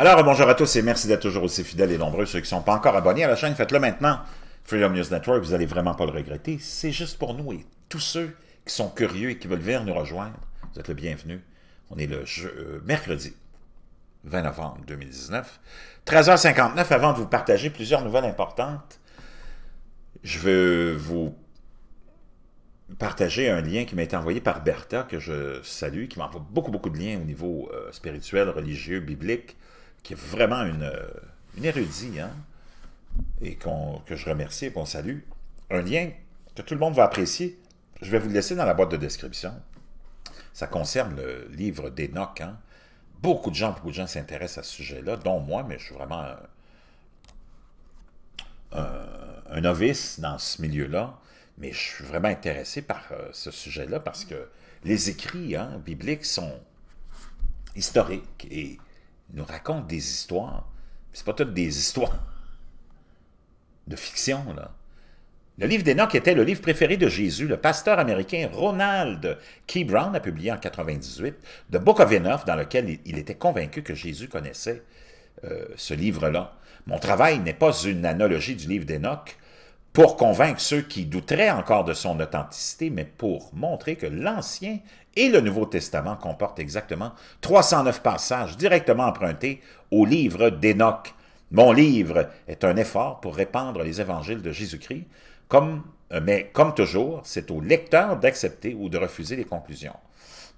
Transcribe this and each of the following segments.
Alors, bonjour à tous et merci d'être toujours aussi fidèles et nombreux. Ceux qui ne sont pas encore abonnés à la chaîne, faites-le maintenant. Freedom News Network, vous n'allez vraiment pas le regretter. C'est juste pour nous et tous ceux qui sont curieux et qui veulent venir nous rejoindre. Vous êtes le bienvenu. On est le euh, mercredi 20 novembre 2019, 13h59. Avant de vous partager plusieurs nouvelles importantes, je veux vous partager un lien qui m'a été envoyé par Bertha, que je salue, qui m'envoie beaucoup, beaucoup de liens au niveau euh, spirituel, religieux, biblique qui est vraiment une, euh, une érudite, hein, et que je remercie et qu'on salue, un lien que tout le monde va apprécier. Je vais vous le laisser dans la boîte de description. Ça concerne le livre d'Enoch. Hein. Beaucoup de gens, beaucoup de gens s'intéressent à ce sujet-là, dont moi, mais je suis vraiment un, novice dans ce milieu-là. Mais je suis vraiment intéressé par euh, ce sujet-là parce que les écrits hein, bibliques sont historiques et nous raconte des histoires. C'est pas toutes des histoires de fiction, là. Le livre d'Enoch était le livre préféré de Jésus. Le pasteur américain Ronald Key Brown a publié en 1998 The Book of Enoch dans lequel il était convaincu que Jésus connaissait euh, ce livre-là. Mon travail n'est pas une analogie du livre d'Enoch, pour convaincre ceux qui douteraient encore de son authenticité, mais pour montrer que l'Ancien et le Nouveau Testament comportent exactement 309 passages directement empruntés au livre d'Énoch. Mon livre est un effort pour répandre les évangiles de Jésus-Christ, comme, euh, mais comme toujours, c'est au lecteur d'accepter ou de refuser les conclusions.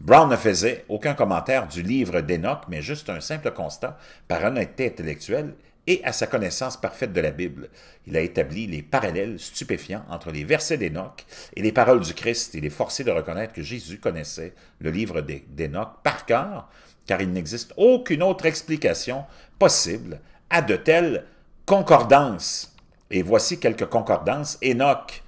Brown ne faisait aucun commentaire du livre d'Enoch, mais juste un simple constat, par honnêteté intellectuelle et à sa connaissance parfaite de la Bible. Il a établi les parallèles stupéfiants entre les versets d'Enoch et les paroles du Christ. Il est forcé de reconnaître que Jésus connaissait le livre d'Enoch par cœur, car il n'existe aucune autre explication possible à de telles concordances. Et voici quelques concordances. Enoch,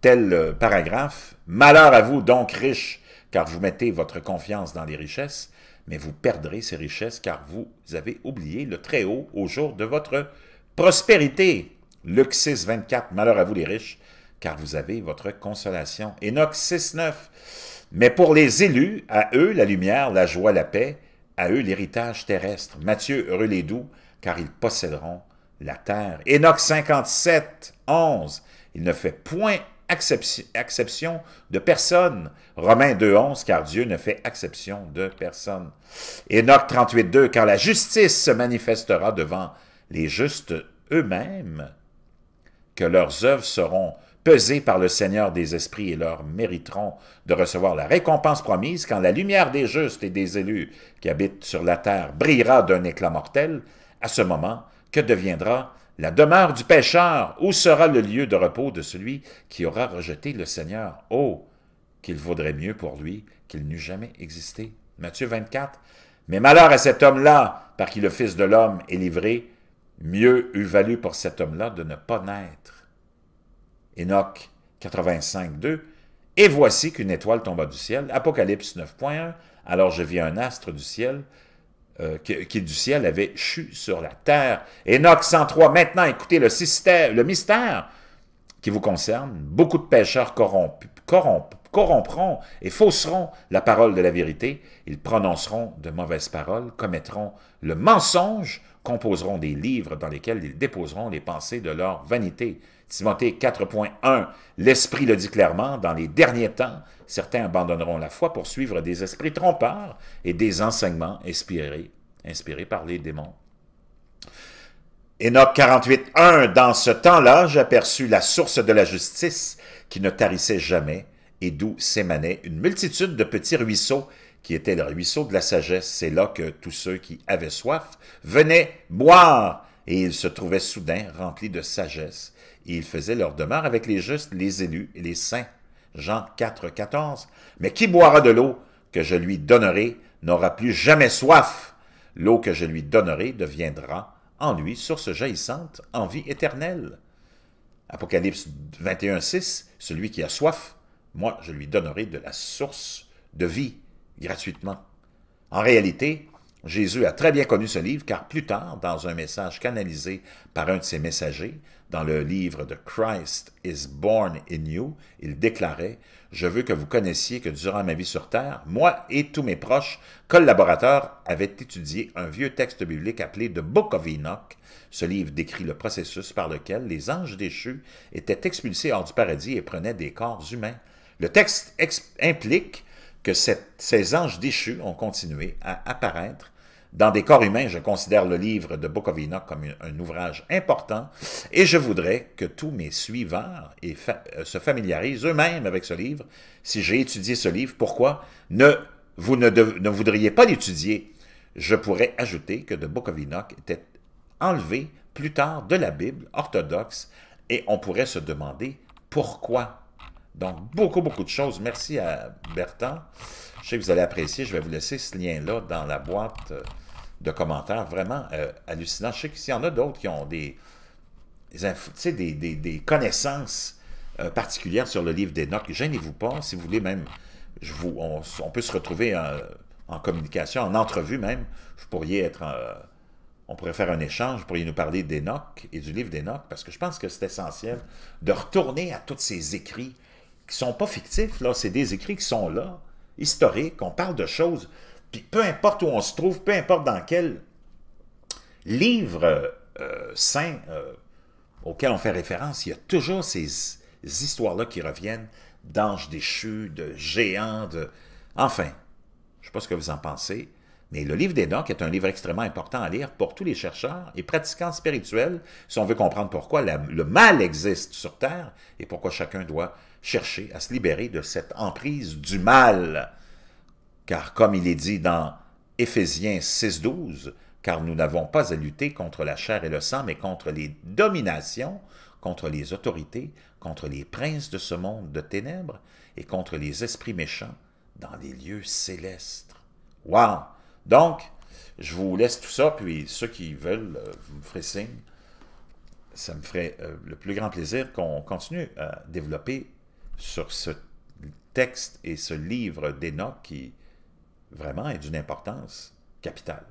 tel euh, paragraphe, « Malheur à vous, donc riches, car vous mettez votre confiance dans les richesses, mais vous perdrez ces richesses car vous avez oublié le Très-Haut au jour de votre prospérité. Luc 6, 24, malheur à vous les riches, car vous avez votre consolation. Enoch 6, 9, mais pour les élus, à eux la lumière, la joie, la paix, à eux l'héritage terrestre. Matthieu, heureux les doux, car ils posséderont la terre. Enoch 57, 11, il ne fait point exception de personne. Romains 2.11, car Dieu ne fait exception de personne. Enoch 38.2, car la justice se manifestera devant les justes eux-mêmes, que leurs œuvres seront pesées par le Seigneur des esprits et leur mériteront de recevoir la récompense promise quand la lumière des justes et des élus qui habitent sur la terre brillera d'un éclat mortel, à ce moment, que deviendra la demeure du pécheur, où sera le lieu de repos de celui qui aura rejeté le Seigneur? Oh, qu'il vaudrait mieux pour lui qu'il n'eût jamais existé. Matthieu 24. Mais malheur à cet homme-là, par qui le Fils de l'homme est livré, mieux eût valu pour cet homme-là de ne pas naître. Enoch 85, 2. Et voici qu'une étoile tomba du ciel. Apocalypse 9.1. Alors je vis un astre du ciel euh, qui, du ciel avait chu sur la terre. Enoch 103, maintenant écoutez le, le mystère qui vous concerne. Beaucoup de pêcheurs corrompiront et fausseront la parole de la vérité. Ils prononceront de mauvaises paroles, commettront le mensonge, composeront des livres dans lesquels ils déposeront les pensées de leur vanité. Timothée 4.1, l'Esprit le dit clairement, dans les derniers temps, certains abandonneront la foi pour suivre des esprits trompeurs et des enseignements inspirés, inspirés par les démons. Enoch 48.1 « dans ce temps-là, j'aperçus la source de la justice qui ne tarissait jamais et d'où s'émanait une multitude de petits ruisseaux qui étaient le ruisseau de la sagesse. C'est là que tous ceux qui avaient soif venaient boire et ils se trouvaient soudain remplis de sagesse, et ils faisaient leur demeure avec les justes, les élus et les saints. Jean 4, 14. Mais qui boira de l'eau que je lui donnerai n'aura plus jamais soif. L'eau que je lui donnerai deviendra en lui source jaillissante en vie éternelle. Apocalypse 21, 6. Celui qui a soif, moi je lui donnerai de la source de vie gratuitement. En réalité, Jésus a très bien connu ce livre car plus tard, dans un message canalisé par un de ses messagers, dans le livre de Christ is Born in You, il déclarait « Je veux que vous connaissiez que durant ma vie sur Terre, moi et tous mes proches collaborateurs avaient étudié un vieux texte biblique appelé The Book of Enoch. Ce livre décrit le processus par lequel les anges déchus étaient expulsés hors du paradis et prenaient des corps humains. Le texte implique que ces anges déchus ont continué à apparaître dans des corps humains. Je considère le livre de Book comme un, ouvrage important et je voudrais que tous mes suivants euh, se familiarisent eux-mêmes avec ce livre. Si j'ai étudié ce livre, pourquoi ne, vous ne, voudriez pas l'étudier? Je pourrais ajouter que de Book of était enlevé plus tard de la Bible orthodoxe et on pourrait se demander pourquoi donc, beaucoup, beaucoup de choses. Merci à Bertrand. Je sais que vous allez apprécier. Je vais vous laisser ce lien-là dans la boîte euh, de commentaires. Vraiment euh, hallucinant. Je sais qu'il y en a d'autres qui ont des, des, connaissances euh, particulières sur le livre d'Enoch. Gênez-vous pas. Si vous voulez même, on, peut se retrouver en, communication, en entrevue même. Vous pourriez être... on pourrait faire un échange, vous pourriez nous parler d'Enoch et du livre d'Enoch, parce que je pense que c'est essentiel de retourner à tous ces écrits qui sont pas fictifs, là, c'est des écrits qui sont là, historiques, on parle de choses, puis peu importe où on se trouve, peu importe dans quel livre euh, saint euh, auquel on fait référence, il y a toujours ces histoires-là qui reviennent d'anges déchus, de géants, de... Enfin, je ne sais pas ce que vous en pensez, mais le livre d'Enoch est un livre extrêmement important à lire pour tous les chercheurs et pratiquants spirituels si on veut comprendre pourquoi le mal existe sur Terre et pourquoi chacun doit chercher à se libérer de cette emprise du mal. Car comme il est dit dans Éphésiens 6.12, car nous n'avons pas à lutter contre la chair et le sang, mais contre les dominations, contre les autorités, contre les princes de ce monde de ténèbres et contre les esprits méchants dans les lieux célestes. Wow! Donc, je vous laisse tout ça, puis ceux qui veulent, vous euh, me ferez signe. Ça me ferait euh, le plus grand plaisir qu'on continue à développer sur ce texte et ce livre d'Enoch qui vraiment est d'une importance capitale.